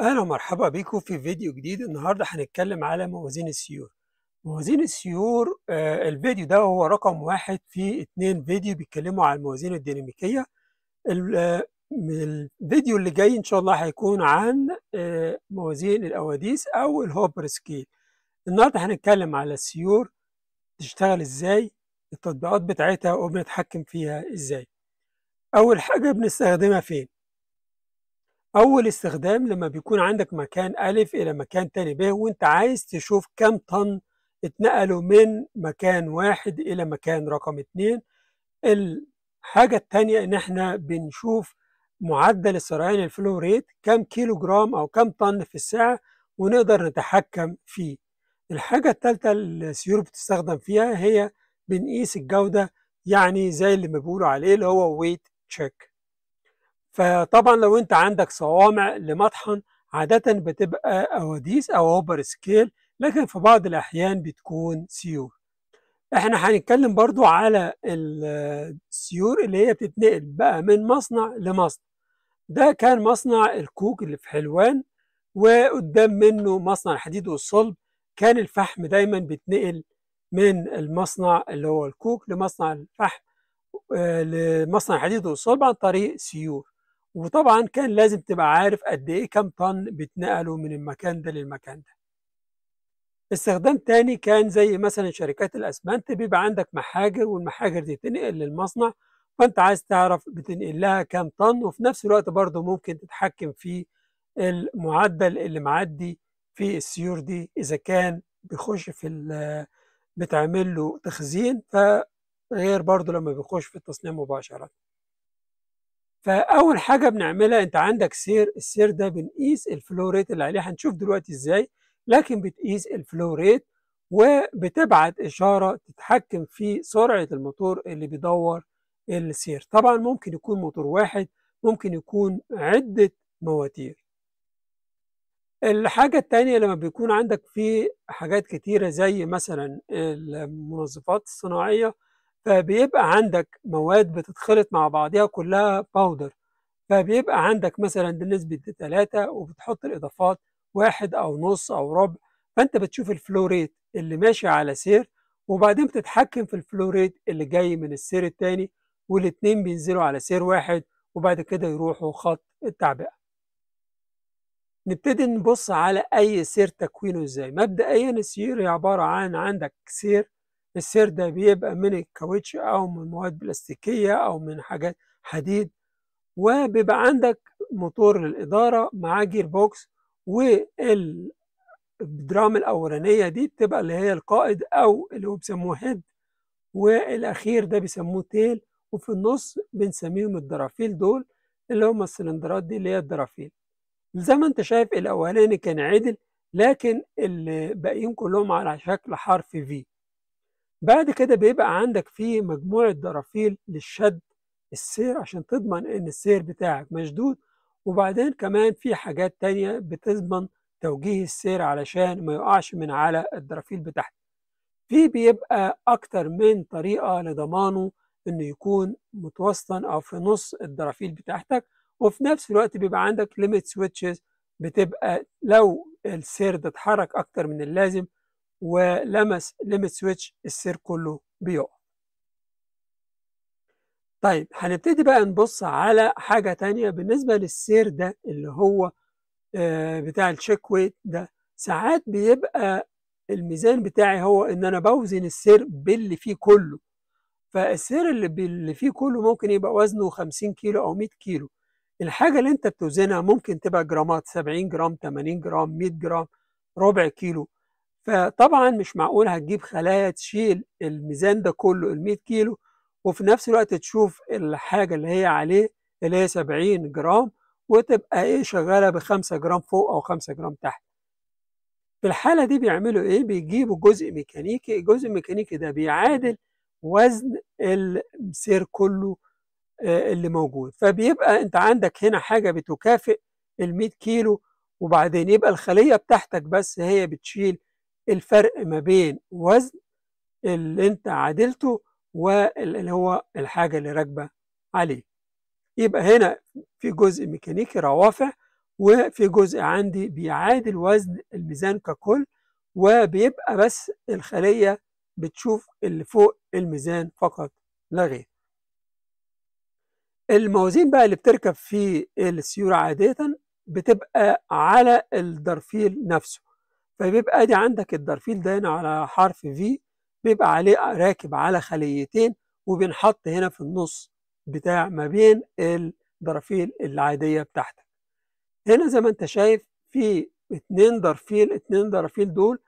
اهلا ومرحبا بكم في فيديو جديد النهارده هنتكلم على موازين السيور موازين السيور آه الفيديو ده هو رقم واحد في اتنين فيديو بيتكلموا على الموازين الديناميكيه آه الفيديو اللي جاي ان شاء الله هيكون عن آه موازين الاواديس او الهوبر سكيل النهارده هنتكلم على السيور تشتغل ازاي التطبيقات بتاعتها وبنتحكم فيها ازاي اول حاجه بنستخدمها فين اول استخدام لما بيكون عندك مكان الف الى مكان تاني ب وانت عايز تشوف كم طن اتنقلوا من مكان واحد الى مكان رقم اتنين الحاجة التانية ان احنا بنشوف معدل السرعان الفلو ريت كم كيلو جرام او كم طن في الساعة ونقدر نتحكم فيه الحاجة التالتة اللي السيور بتستخدم فيها هي بنقيس الجودة يعني زي اللي ما بيقولوا عليه اللي هو ويت تشيك فطبعا لو انت عندك صوامع لمطحن عادة بتبقى أواديس أو أوبر سكيل لكن في بعض الأحيان بتكون سيور احنا هنتكلم برضو على السيور اللي هي بتتنقل بقى من مصنع لمصنع ده كان مصنع الكوك اللي في حلوان وقدام منه مصنع الحديد والصلب كان الفحم دايما بيتنقل من المصنع اللي هو الكوك لمصنع الفحم آه، لمصنع الحديد والصلب عن طريق سيور وطبعا كان لازم تبقى عارف قد ايه كام طن بيتنقلوا من المكان ده للمكان ده استخدام تاني كان زي مثلا شركات الاسمنت بيبقى عندك محاجر والمحاجر دي تنقل للمصنع فانت عايز تعرف بتنقل لها كام طن وفي نفس الوقت برضه ممكن تتحكم في المعدل اللي معدي في السيور دي اذا كان بيخش في بتعمل له تخزين فغير برضه لما بيخش في التصنيع مباشره فاول حاجه بنعملها انت عندك سير السير ده بنقيس الفلو ريت اللي عليه هنشوف دلوقتي ازاي لكن بتقيس الفلو ريت وبتبعت اشاره تتحكم في سرعه الموتور اللي بيدور السير طبعا ممكن يكون موتور واحد ممكن يكون عده مواتير الحاجة التانية لما بيكون عندك في حاجات كتيرة زي مثلا المنظفات الصناعية فبيبقى عندك مواد بتتخلط مع بعضها كلها باودر فبيبقى عندك مثلا بنسبة ثلاثة وبتحط الإضافات واحد أو نص أو ربع فأنت بتشوف الفلوريت اللي ماشي على سير وبعدين بتتحكم في الفلوريت اللي جاي من السير التاني والاتنين بينزلوا على سير واحد وبعد كده يروحوا خط التعبئة نبتدي نبص على أي سير تكوينه إزاي مبدئيا السير عبارة عن عندك سير السير ده بيبقى من الكاوتش او من مواد بلاستيكيه او من حاجات حديد وبيبقى عندك موتور للاداره معاه جير بوكس والدرام الاولانيه دي بتبقى اللي هي القائد او اللي هو بيسموه هيد والاخير ده بيسموه تيل وفي النص بنسميهم الدرافيل دول اللي هم السلندرات دي اللي هي الدرافيل زي ما انت شايف الاولاني كان عدل لكن الباقيين كلهم على شكل حرف في بعد كده بيبقى عندك فيه مجموعة درافيل للشد السير عشان تضمن ان السير بتاعك مشدود وبعدين كمان في حاجات تانية بتضمن توجيه السير علشان ما يقعش من على الدرافيل بتاعتك. في بيبقى اكتر من طريقة لضمانه انه يكون متوسطا او في نص الدرافيل بتاعتك وفي نفس الوقت بيبقى عندك ليميت سويتشز بتبقى لو السير ده اتحرك اكتر من اللازم ولمس ليميت سويتش السير كله بيقف طيب هنبتدي بقى نبص على حاجة تانية بالنسبة للسير ده اللي هو آه، بتاع الشيك ويت ده ساعات بيبقى الميزان بتاعي هو ان انا بوزن السير باللي فيه كله فالسير اللي, اللي فيه كله ممكن يبقى وزنه 50 كيلو او 100 كيلو الحاجة اللي انت بتوزنها ممكن تبقى جرامات 70 جرام 80 جرام 100 جرام ربع كيلو فطبعا مش معقول هتجيب خلايا تشيل الميزان ده كله ال 100 كيلو وفي نفس الوقت تشوف الحاجه اللي هي عليه اللي هي 70 جرام وتبقى ايه شغاله ب 5 جرام فوق او 5 جرام تحت. في الحاله دي بيعملوا ايه؟ بيجيبوا جزء ميكانيكي، الجزء الميكانيكي ده بيعادل وزن السير كله آه، اللي موجود، فبيبقى انت عندك هنا حاجه بتكافئ ال 100 كيلو وبعدين يبقى الخليه بتاعتك بس هي بتشيل الفرق ما بين وزن اللي انت عادلته واللي هو الحاجة اللي راكبة عليه يبقى هنا في جزء ميكانيكي روافع وفي جزء عندي بيعادل وزن الميزان ككل وبيبقى بس الخلية بتشوف اللي فوق الميزان فقط لا غير الموازين بقى اللي بتركب في السيورة عادة بتبقى على الدرفيل نفسه فبيبقى ادي عندك الدرفيل ده هنا على حرف في بيبقى عليه راكب على خليتين وبنحط هنا في النص بتاع ما بين الدرافيل العادية بتاعتك هنا زي ما انت شايف في اتنين درفيل اتنين درافيل دول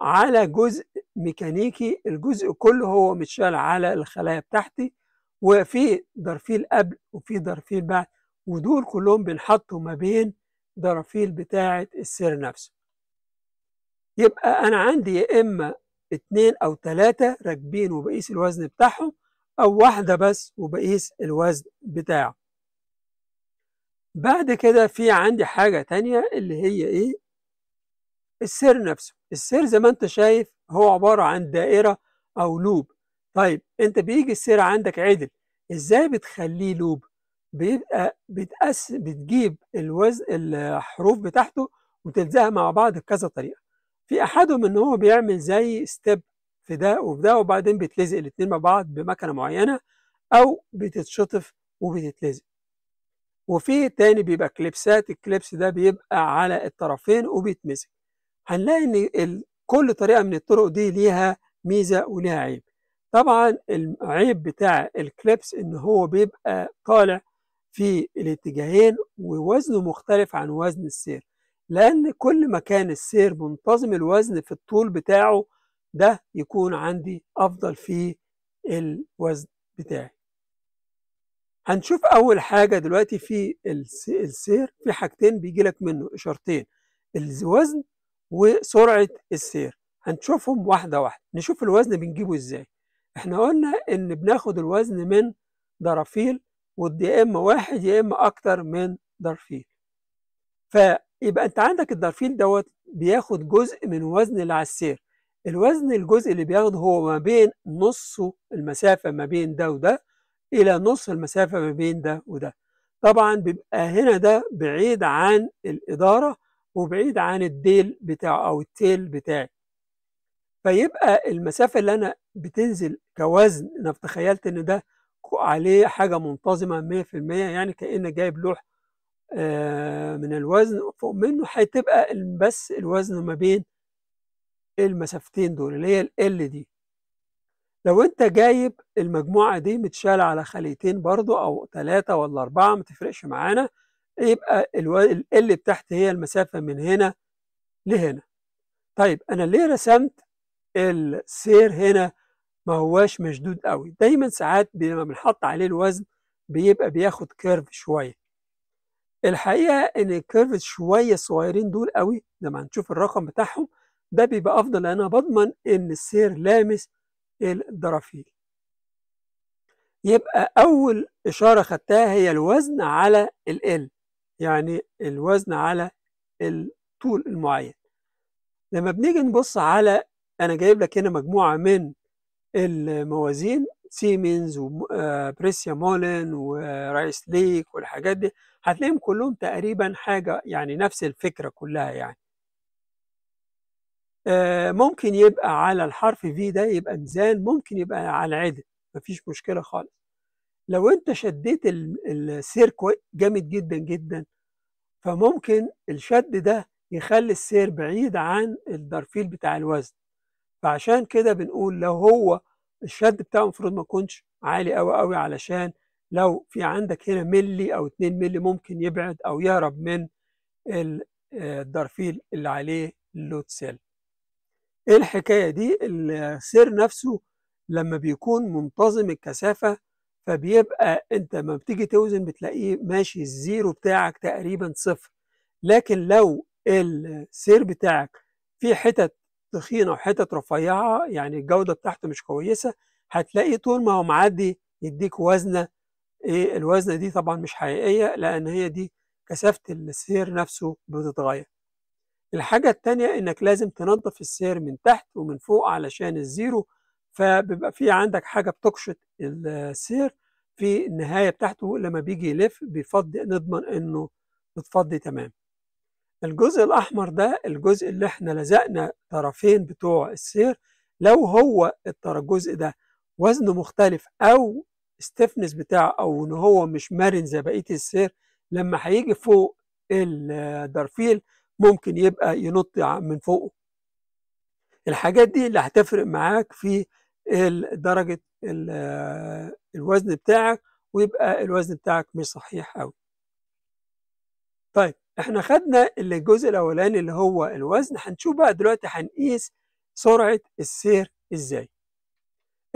على جزء ميكانيكي الجزء كله هو متشال على الخلايا بتاعتي وفي درفيل قبل وفي درفيل بعد ودول كلهم بنحطوا ما بين درافيل بتاعة السير نفسه يبقى أنا عندي يا إما اتنين أو تلاتة راكبين وبقيس الوزن بتاعهم أو واحدة بس وبقيس الوزن بتاعه بعد كده في عندي حاجة تانية اللي هي إيه السير نفسه السير زي ما أنت شايف هو عبارة عن دائرة أو لوب طيب أنت بيجي السير عندك عدل إزاي بتخليه لوب بيبقى بتقس بتجيب الوزن الحروف بتاعته وتلزقها مع بعض بكذا طريقة في احدهم ان هو بيعمل زي ستيب في ده وفي ده وبعدين بيتلزق الاثنين مع بعض بمكنه معينه او بتتشطف وبتتلزق وفي تاني بيبقى كليبسات الكليبس ده بيبقى على الطرفين وبيتمسك هنلاقي ان كل طريقه من الطرق دي ليها ميزه وليها عيب طبعا العيب بتاع الكليبس ان هو بيبقى طالع في الاتجاهين ووزنه مختلف عن وزن السير لأن كل ما كان السير منتظم الوزن في الطول بتاعه ده يكون عندي أفضل في الوزن بتاعي هنشوف أول حاجة دلوقتي في السير في حاجتين بيجي لك منه إشارتين الوزن وسرعة السير هنشوفهم واحدة واحدة نشوف الوزن بنجيبه إزاي احنا قلنا إن بناخد الوزن من درافيل ودي ام إما واحد يا إما أكتر من درافيل ف يبقى انت عندك الدارفين دوت بياخد جزء من وزن العسير الوزن الجزء اللي بياخده هو ما بين نص المسافة ما بين ده وده إلى نص المسافة ما بين ده وده طبعا بيبقى هنا ده بعيد عن الإدارة وبعيد عن الديل بتاعه أو التيل بتاعي فيبقى المسافة اللي أنا بتنزل كوزن أنا تخيلت إن ده عليه حاجة منتظمة 100% يعني كأنك جايب لوح آه، من الوزن فوق منه هتبقى بس الوزن ما بين المسافتين دول اللي هي ال دي لو انت جايب المجموعة دي متشالة على خليتين برضو او ثلاثة ولا اربعة ما تفرقش معانا يبقى ال بتاعت هي المسافة من هنا لهنا طيب انا ليه رسمت السير هنا ما هواش مشدود قوي دايما ساعات لما بنحط عليه الوزن بيبقى بياخد كيرف شوية الحقيقه ان الكيرف شويه صغيرين دول قوي لما هنشوف الرقم بتاعهم ده بيبقى افضل لان انا بضمن ان السير لامس الدرافيل يبقى اول اشاره خدتها هي الوزن على ال يعني الوزن على الطول المعين لما بنيجي نبص على انا جايب لك هنا مجموعه من الموازين سيمنز وبريسيا مولن ورايس ليك والحاجات دي هتلاقيهم كلهم تقريبا حاجة يعني نفس الفكرة كلها يعني آه، ممكن يبقى على الحرف في ده يبقى ميزان ممكن يبقى على عدد مفيش مشكلة خالص لو انت شديت السير جامد جدا جدا فممكن الشد ده يخلي السير بعيد عن الدرفيل بتاع الوزن فعشان كده بنقول لو هو الشد بتاعه المفروض ما يكونش عالي قوي قوي علشان لو في عندك هنا ملي او 2 ملي ممكن يبعد او يهرب من الدرفيل اللي عليه اللود سيل ايه الحكايه دي السير نفسه لما بيكون منتظم الكثافه فبيبقى انت لما بتيجي توزن بتلاقيه ماشي الزيرو بتاعك تقريبا صفر لكن لو السير بتاعك في حتت تخينه وحتت رفيعه يعني الجوده بتاعته مش كويسه هتلاقي طول ما هو معدي يديك وزنه ايه الوزنه دي طبعا مش حقيقيه لان هي دي كثافه السير نفسه بتتغير الحاجه الثانيه انك لازم تنظف السير من تحت ومن فوق علشان الزيرو فبيبقى في عندك حاجه بتقشط السير في النهايه بتاعته لما بيجي يلف بيفضي نضمن انه بتفضي تمام الجزء الأحمر ده الجزء اللي احنا لزقنا طرفين بتوع السير لو هو الجزء ده وزنه مختلف أو الستفنس بتاعه أو إن هو مش مرن زي بقية السير لما هيجي فوق الدرفيل ممكن يبقى ينط من فوقه الحاجات دي اللي هتفرق معاك في درجة الوزن بتاعك ويبقى الوزن بتاعك مش صحيح قوي طيب احنا خدنا الجزء الاولاني اللي هو الوزن هنشوف بقى دلوقتي هنقيس سرعه السير ازاي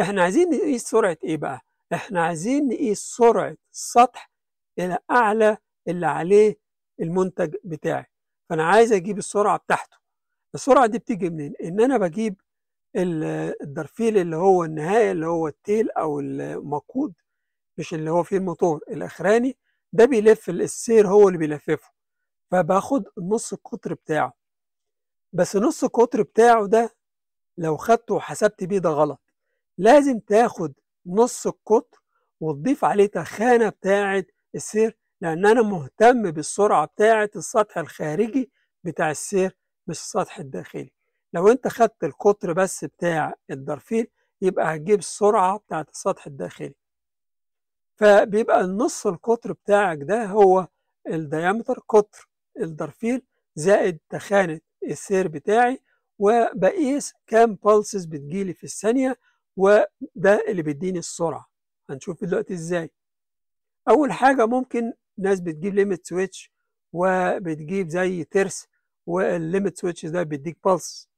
احنا عايزين نقيس سرعه ايه بقى احنا عايزين نقيس سرعه السطح الى اعلى اللي عليه المنتج بتاعي فانا عايز اجيب السرعه بتاعته السرعه دي بتيجي منين ان انا بجيب الدرفيل اللي هو النهايه اللي هو التيل او المقود مش اللي هو فيه الموتور الاخراني ده بيلف السير هو اللي بيلففه فباخد النص القطر بتاعه بس نص القطر بتاعه ده لو خدته وحسبت بيه ده غلط لازم تاخد نص القطر وتضيف عليه تخانة بتاعة السير لأن أنا مهتم بالسرعة بتاعة السطح الخارجي بتاع السير مش السطح الداخلي لو أنت خدت القطر بس بتاع الدرفيل يبقى هتجيب السرعة بتاعة السطح الداخلي فبيبقى النص القطر بتاعك ده هو الديامتر قطر الدرفيل زائد تخانة السير بتاعي وبقيس كام بالسز بتجيلي في الثانية وده اللي بيديني السرعة هنشوف دلوقتي ازاي أول حاجة ممكن ناس بتجيب ليميت سويتش وبتجيب زي ترس والليميت سويتش ده بيديك بالس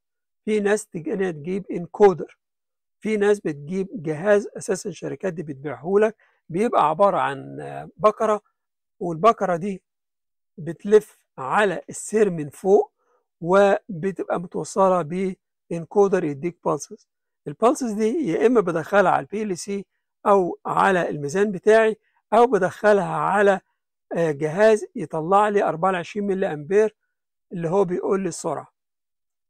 في ناس تجينا تجيب انكودر في ناس بتجيب جهاز اساسا الشركات دي بتبيعهولك بيبقى عباره عن بكره والبكره دي بتلف على السير من فوق وبتبقى متوصله بانكودر يديك بالسز البالسز دي يا اما بدخلها على البي ال سي او على الميزان بتاعي او بدخلها على آه، جهاز يطلع لي 24 ملي امبير اللي هو بيقول لي السرعه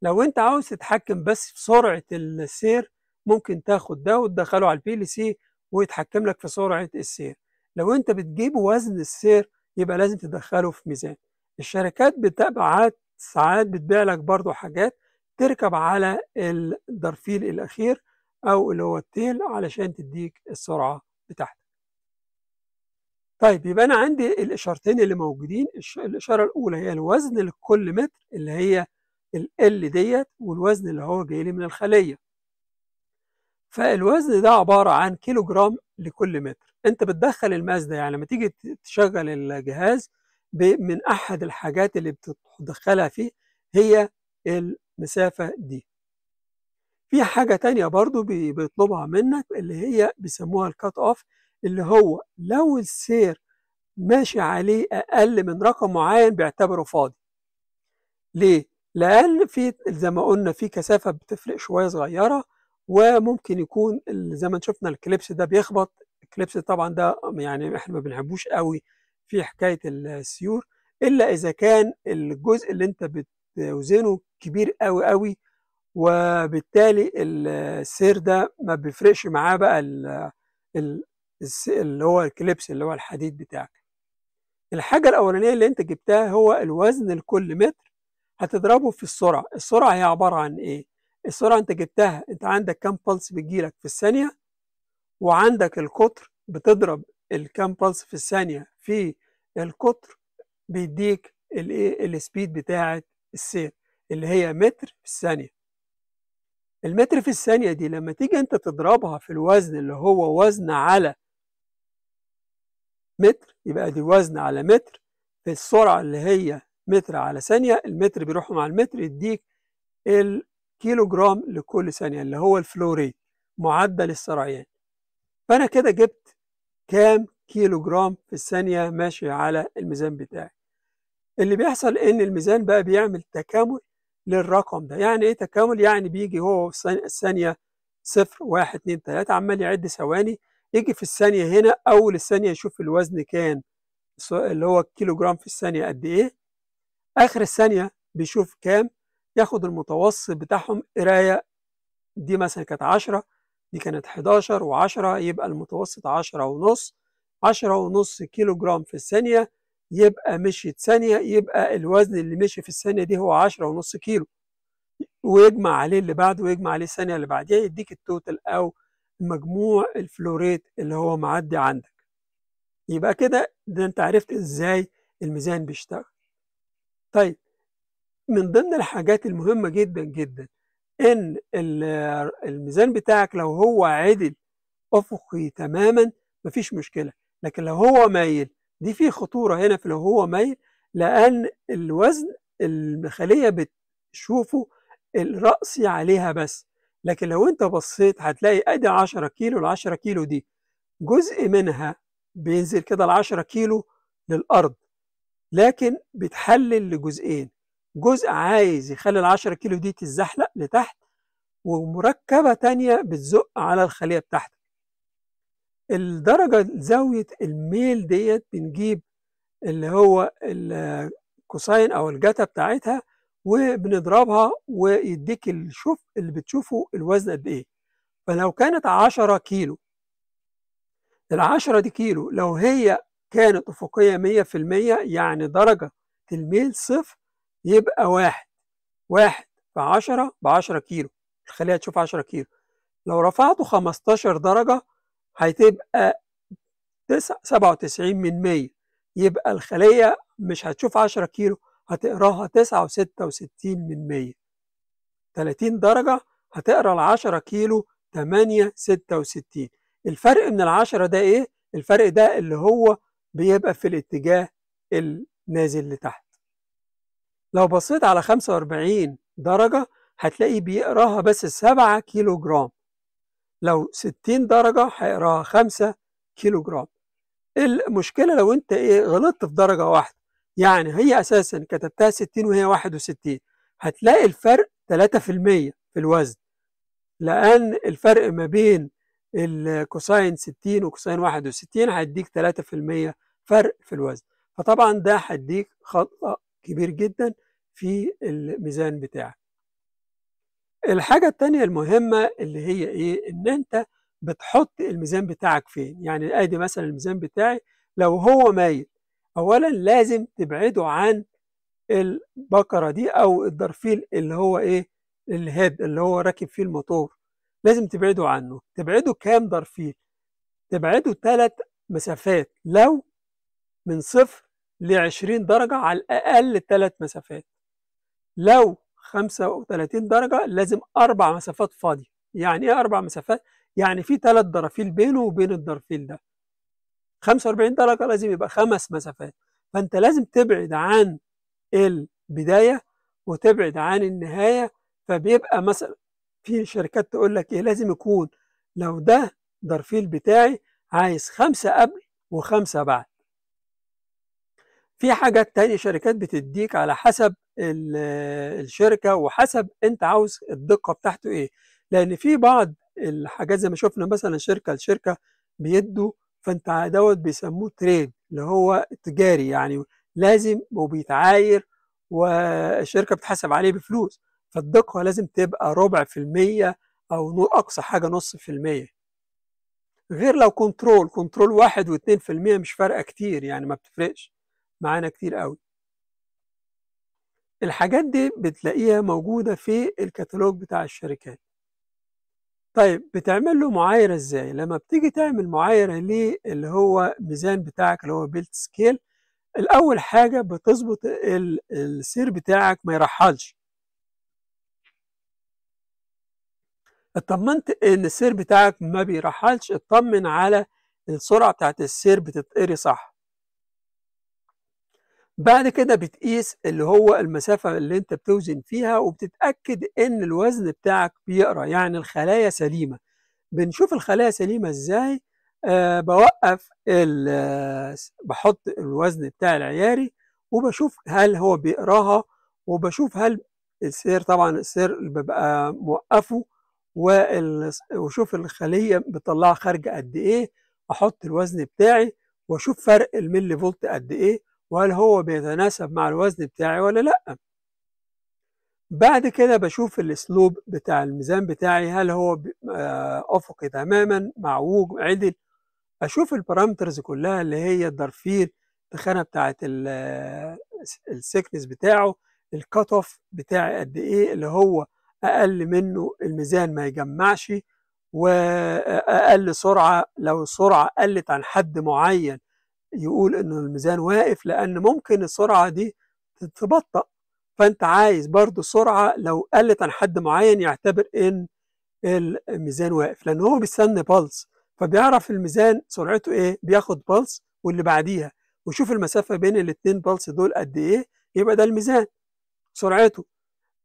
لو انت عاوز تتحكم بس في سرعه السير ممكن تاخد ده وتدخله على البي ال سي ويتحكم لك في سرعه السير لو انت بتجيب وزن السير يبقى لازم تدخله في ميزان الشركات بتبعت ساعات بتبيع لك برضو حاجات تركب على الدرفيل الأخير أو اللي هو التيل علشان تديك السرعة بتاعتك طيب يبقى أنا عندي الإشارتين اللي موجودين الإشارة الأولى هي الوزن لكل متر اللي هي ال ديت والوزن اللي هو جاي لي من الخلية فالوزن ده عبارة عن كيلو جرام لكل متر انت بتدخل الماس ده يعني لما تيجي تشغل الجهاز من أحد الحاجات اللي بتدخلها فيه هي المسافة دي في حاجة تانية برضو بيطلبها منك اللي هي بيسموها الكات أوف اللي هو لو السير ماشي عليه أقل من رقم معين بيعتبره فاضي ليه؟ لأن في زي ما قلنا في كثافة بتفرق شوية صغيرة وممكن يكون زي ما شفنا الكليبس ده بيخبط الكليبس طبعا ده يعني احنا ما بنحبوش قوي في حكاية السيور إلا إذا كان الجزء اللي أنت بتوزنه كبير قوي قوي وبالتالي السير ده ما بيفرقش معاه بقى اللي هو الكليبس اللي هو الحديد بتاعك الحاجة الأولانية اللي أنت جبتها هو الوزن لكل متر هتضربه في السرعة السرعة هي عبارة عن إيه؟ السرعة أنت جبتها أنت عندك كام بلس بتجيلك في الثانية وعندك القطر بتضرب الكام بلس في الثانيه في القطر بيديك الايه السبيد بتاعه السير اللي هي متر في الثانيه المتر في الثانيه دي لما تيجي انت تضربها في الوزن اللي هو وزن على متر يبقى دي وزن على متر في السرعه اللي هي متر على ثانيه المتر بيروح مع المتر يديك الكيلو جرام لكل ثانيه اللي هو الفلوريت معدل السرعيان فانا كده جبت كام كيلو جرام في الثانية ماشي على الميزان بتاعي اللي بيحصل ان الميزان بقى بيعمل تكامل للرقم ده يعني ايه تكامل يعني بيجي هو في الثانية صفر واحد اتنين تلاتة عمال يعد ثواني يجي في الثانية هنا أول الثانية يشوف الوزن كان اللي هو الكيلو جرام في الثانية قد إيه آخر الثانية بيشوف كام ياخد المتوسط بتاعهم قراية دي مثلا كانت عشرة دي كانت 11 و10 يبقى المتوسط 10 ونص 10 ونص كيلو جرام في الثانية يبقى مشيت ثانية يبقى الوزن اللي مشي في الثانية دي هو 10 ونص كيلو ويجمع عليه اللي بعده ويجمع عليه الثانية اللي بعديها يديك التوتال أو مجموع الفلوريت اللي هو معدي عندك يبقى كده ده انت عرفت ازاي الميزان بيشتغل طيب من ضمن الحاجات المهمة جدا جدا ان الميزان بتاعك لو هو عدل افقي تماما مفيش مشكله لكن لو هو مايل دي في خطوره هنا في لو هو مايل لان الوزن الخليه بتشوفه الراسي عليها بس لكن لو انت بصيت هتلاقي ادي 10 كيلو ال 10 كيلو دي جزء منها بينزل كده ال 10 كيلو للارض لكن بتحلل لجزئين جزء عايز يخلي ال 10 كيلو دي تتزحلق لتحت ومركبة تانية بتزق على الخلية بتاعتك الدرجة زاوية الميل ديت بنجيب اللي هو الكوساين أو الجتا بتاعتها وبنضربها ويديك الشوف اللي بتشوفه الوزن قد إيه فلو كانت 10 كيلو ال 10 دي كيلو لو هي كانت أفقية 100% يعني درجة الميل صفر يبقى واحد واحد في عشرة بعشرة كيلو الخلية تشوف عشرة كيلو لو رفعته خمستاشر درجة هتبقى تسعة سبعة وتسعين من مية يبقى الخلية مش هتشوف عشرة كيلو هتقراها تسعة وستة وستين من مية تلاتين درجة هتقرا العشرة كيلو تمانية ستة وستين الفرق من العشرة ده ايه؟ الفرق ده اللي هو بيبقى في الاتجاه النازل لتحت لو بصيت على 45 درجة هتلاقي بيقراها بس 7 كيلو جرام لو 60 درجة هيقراها 5 كيلو جرام المشكلة لو انت ايه غلطت في درجة واحدة يعني هي اساسا كتبتها 60 وهي 61 هتلاقي الفرق 3% في الوزن لان الفرق ما بين الكوساين 60 وكوساين 61 هيديك 3% فرق في الوزن فطبعا ده هيديك خطأ كبير جدا في الميزان بتاعك الحاجة التانية المهمة اللي هي ايه ان انت بتحط الميزان بتاعك فين يعني ادي مثلا الميزان بتاعي لو هو مايل اولا لازم تبعده عن البقرة دي او الدرفيل اللي هو ايه الهيد اللي هو راكب فيه الموتور لازم تبعده عنه تبعده كام درفيل تبعده ثلاث مسافات لو من صفر ل 20 درجة على الأقل ثلاث مسافات لو 35 درجة لازم أربع مسافات فاضية يعني إيه أربع مسافات؟ يعني في ثلاث درافيل بينه وبين الدرافيل ده 45 درجة لازم يبقى خمس مسافات فأنت لازم تبعد عن البداية وتبعد عن النهاية فبيبقى مثلا في شركات تقول لك إيه لازم يكون لو ده درفيل بتاعي عايز خمسة قبل وخمسة بعد في حاجات تانية شركات بتديك على حسب الشركة وحسب انت عاوز الدقة بتاعته ايه لان في بعض الحاجات زي ما شفنا مثلا شركة لشركة بيدوا فانت دوت بيسموه تريد اللي هو تجاري يعني لازم وبيتعاير والشركة بتحسب عليه بفلوس فالدقة لازم تبقى ربع في المية أو أقصى حاجة نص في المية غير لو كنترول كنترول واحد واتنين في المية مش فارقة كتير يعني ما بتفرقش معانا كتير قوي الحاجات دي بتلاقيها موجودة في الكتالوج بتاع الشركات طيب بتعمل له معايرة ازاي لما بتيجي تعمل معايرة ليه اللي هو ميزان بتاعك اللي هو بيلت سكيل الأول حاجة بتظبط السير بتاعك ما يرحلش اطمنت ان السير بتاعك ما بيرحلش اطمن على السرعة بتاعت السير بتتقري صح بعد كده بتقيس اللي هو المسافة اللي انت بتوزن فيها وبتتأكد ان الوزن بتاعك بيقرأ يعني الخلايا سليمة بنشوف الخلايا سليمة ازاي أه بوقف آه، بحط الوزن بتاع العياري وبشوف هل هو بيقراها وبشوف هل السير طبعا السير ببقى موقفه وشوف الخلية بتطلعها خارجة قد ايه احط الوزن بتاعي واشوف فرق الملي فولت قد ايه وهل هو بيتناسب مع الوزن بتاعي ولا لأ بعد كده بشوف الاسلوب بتاع الميزان بتاعي هل هو آه، افقي تماما معوج عدل اشوف البارامترز كلها اللي هي الضرفير الخانه آه، بتاعه السكنس بتاعه الكت اوف بتاعي قد ايه اللي هو اقل منه الميزان ما يجمعش واقل آه، سرعه لو السرعه قلت عن حد معين يقول ان الميزان واقف لان ممكن السرعه دي تتبطأ فانت عايز برضو السرعه لو قلت عن حد معين يعتبر ان الميزان واقف لان هو بيستنى بالس فبيعرف الميزان سرعته ايه بياخد بالس واللي بعديها وشوف المسافه بين الاثنين بالس دول قد ايه يبقى ده الميزان سرعته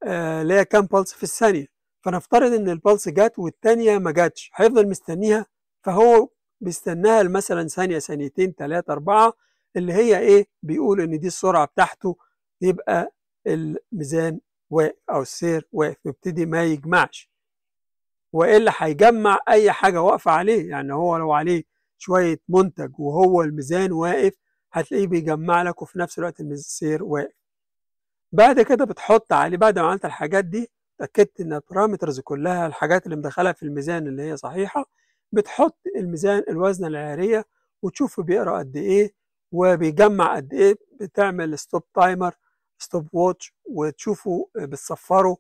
آه، اللي آه هي كام بالس في الثانيه فنفترض ان البالس جت والثانيه ما جاتش هيفضل مستنيها فهو بيستناها مثلا ثانيه ثانيتين ثلاثه اربعه اللي هي ايه بيقول ان دي السرعه بتاعته يبقى الميزان واقف او السير واقف يبتدي ما يجمعش والا هيجمع اي حاجه واقفه عليه يعني هو لو عليه شويه منتج وهو الميزان واقف هتلاقيه بيجمع لك وفي نفس الوقت السير واقف بعد كده بتحط عليه بعد ما عملت الحاجات دي اتاكدت ان البارامترز كلها الحاجات اللي مدخلها في الميزان اللي هي صحيحه بتحط الميزان الوزن العيارية وتشوفه بيقرا قد ايه وبيجمع قد ايه بتعمل ستوب تايمر ستوب واتش وتشوفه بتصفره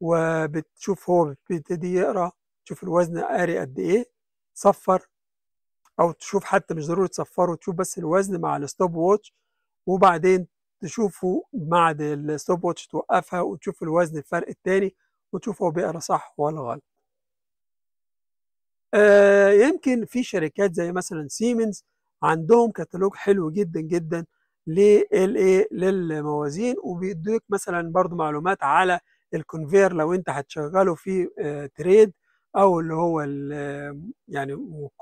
وبتشوف هو بيبتدي يقرا تشوف الوزن قاري قد ايه صفر او تشوف حتى مش ضروري تصفره تشوف بس الوزن مع الستوب واتش وبعدين تشوفه مع الستوب واتش توقفها وتشوف الوزن الفرق التاني وتشوف هو بيقرا صح ولا غلط آه يمكن في شركات زي مثلا سيمنز عندهم كتالوج حلو جدا جدا للايه للموازين وبيديك مثلا برضو معلومات على الكونفير لو انت هتشغله في آه تريد او اللي هو آه، يعني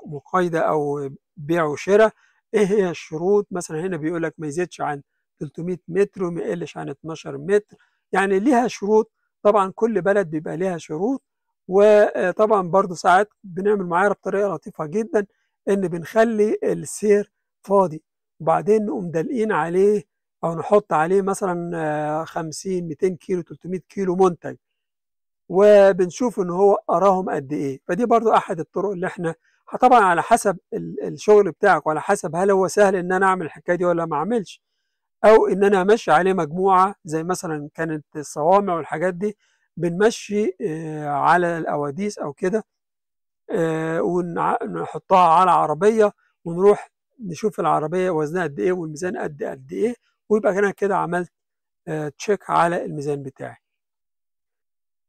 مقايده او بيع وشراء ايه هي الشروط مثلا هنا بيقول لك ما يزيدش عن 300 متر وما يقلش عن 12 متر يعني ليها شروط طبعا كل بلد بيبقى ليها شروط وطبعا برضو ساعات بنعمل معايره بطريقه لطيفه جدا ان بنخلي السير فاضي وبعدين نقوم دلقين عليه او نحط عليه مثلا 50 آه، 200 كيلو 300 كيلو منتج وبنشوف ان هو اراهم قد ايه فدي برضو احد الطرق اللي احنا طبعا على حسب الشغل بتاعك وعلى حسب هل هو سهل ان انا اعمل الحكايه دي ولا ما اعملش او ان انا امشي عليه مجموعه زي مثلا كانت الصوامع والحاجات دي بنمشي آه، على الاواديس او كده آه، ونحطها على عربيه ونروح نشوف العربيه وزنها قد ايه والميزان قد قد ايه ويبقى انا كده عملت تشيك آه، على الميزان بتاعي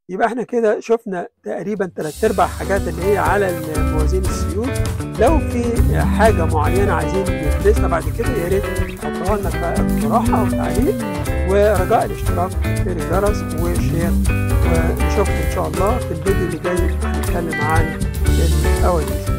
يبقى احنا كده شفنا تقريبا تلات ارباع حاجات اللي هي على موازين السيول لو في حاجه معينه عايزين ندرسها بعد كده يا ريت حطوها لنا في وتعليق ورجاء الاشتراك في الجرس وشير ونشوفكم ان شاء الله في الفيديو اللي جاي هنتكلم عن الاوليس